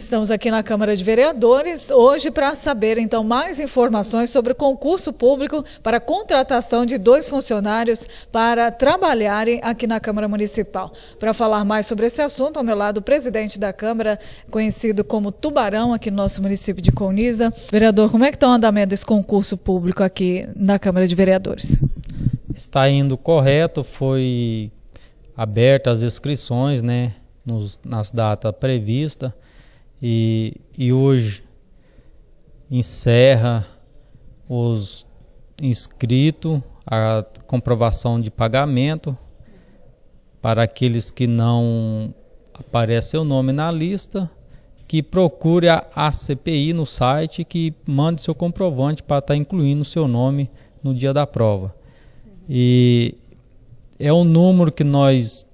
Estamos aqui na Câmara de Vereadores hoje para saber então mais informações sobre o concurso público para contratação de dois funcionários para trabalharem aqui na Câmara Municipal. Para falar mais sobre esse assunto, ao meu lado o presidente da Câmara, conhecido como Tubarão aqui no nosso município de Coniza. Vereador, como é que está o andamento desse concurso público aqui na Câmara de Vereadores? Está indo correto, foi aberta as inscrições, né, nos, nas datas previstas e, e hoje encerra os inscritos, a comprovação de pagamento para aqueles que não aparece o nome na lista, que procure a CPI no site, que mande seu comprovante para estar tá incluindo o seu nome no dia da prova. E é um número que nós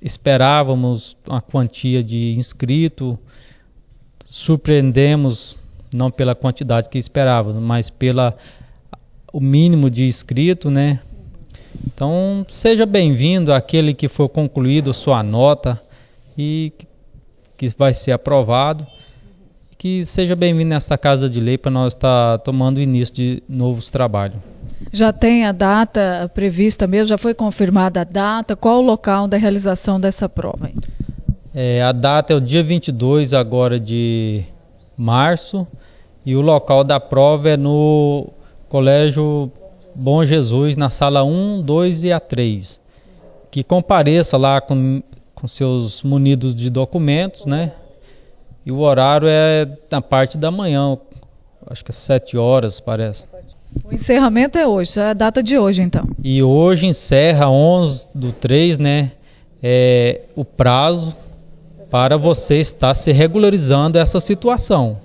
esperávamos, uma quantia de inscrito, surpreendemos não pela quantidade que esperávamos, mas pela o mínimo de inscrito, né? Então, seja bem-vindo aquele que for concluído sua nota e que vai ser aprovado. Que seja bem-vindo nesta Casa de Lei para nós estar tá tomando início de novos trabalhos. Já tem a data prevista mesmo? Já foi confirmada a data? Qual o local da realização dessa prova? Hein? É, a data é o dia 22 agora de março e o local da prova é no Colégio Bom Jesus, na sala 1, 2 e a 3. Que compareça lá com, com seus munidos de documentos, né? E o horário é na parte da manhã, acho que é 7 horas, parece. O encerramento é hoje, é a data de hoje, então. E hoje encerra 11 do 3, né? É, o prazo para você estar se regularizando essa situação.